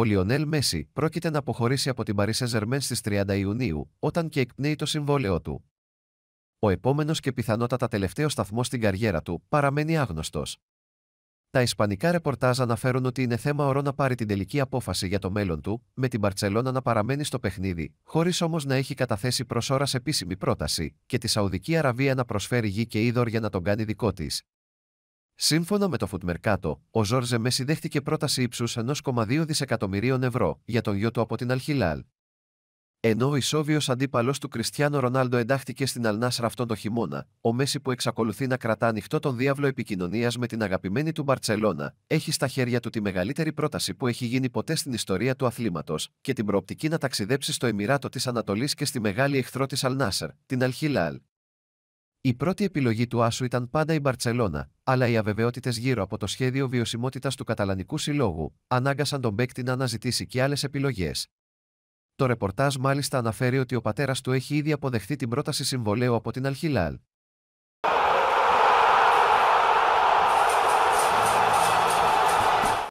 Ο Λιονέλ Μέση πρόκειται να αποχωρήσει από την Paris Ζερμέν στι 30 Ιουνίου, όταν και εκπνέει το συμβόλαιό του. Ο επόμενος και πιθανότατα τελευταίος σταθμός στην καριέρα του παραμένει άγνωστος. Τα ισπανικά ρεπορτάζ αναφέρουν ότι είναι θέμα ορό να πάρει την τελική απόφαση για το μέλλον του, με την Παρσελώνα να παραμένει στο παιχνίδι, χωρίς όμως να έχει καταθέσει προ ώρα επίσημη πρόταση, και τη Σαουδική Αραβία να προσφέρει γη και είδωρ για να τον κάνει δικό της, Σύμφωνα με το Φουτμερκάτο, ο Ζόρζε Μέση δέχτηκε πρόταση ύψους 1,2 δισεκατομμυρίων ευρώ για τον γιο του από την Αλχιλάλ. Ενώ ο ισόβιος αντίπαλος του Κριστιανό Ρονάλντο εντάχθηκε στην Αλνάσρα αυτόν τον χειμώνα, ο Μέση που εξακολουθεί να κρατά ανοιχτό τον διάβλο επικοινωνίας με την αγαπημένη του Μπαρσελόνα, έχει στα χέρια του τη μεγαλύτερη πρόταση που έχει γίνει ποτέ στην ιστορία του αθλήματος και την προοπτική να ταξιδέψει στο Εμμυράτο της Ανατολής και στη μεγάλη εχθρό της Αλνάσρα, την Αλχιλάλ. Η πρώτη επιλογή του Άσου ήταν πάντα η Μπαρσελόνα, αλλά οι αβεβαιότητες γύρω από το σχέδιο βιωσιμότητας του Καταλανικού Συλλόγου ανάγκασαν τον παίκτη να αναζητήσει και άλλες επιλογές. Το ρεπορτάζ μάλιστα αναφέρει ότι ο πατέρας του έχει ήδη αποδεχτεί την πρόταση συμβολέου από την Αλχιλάλ,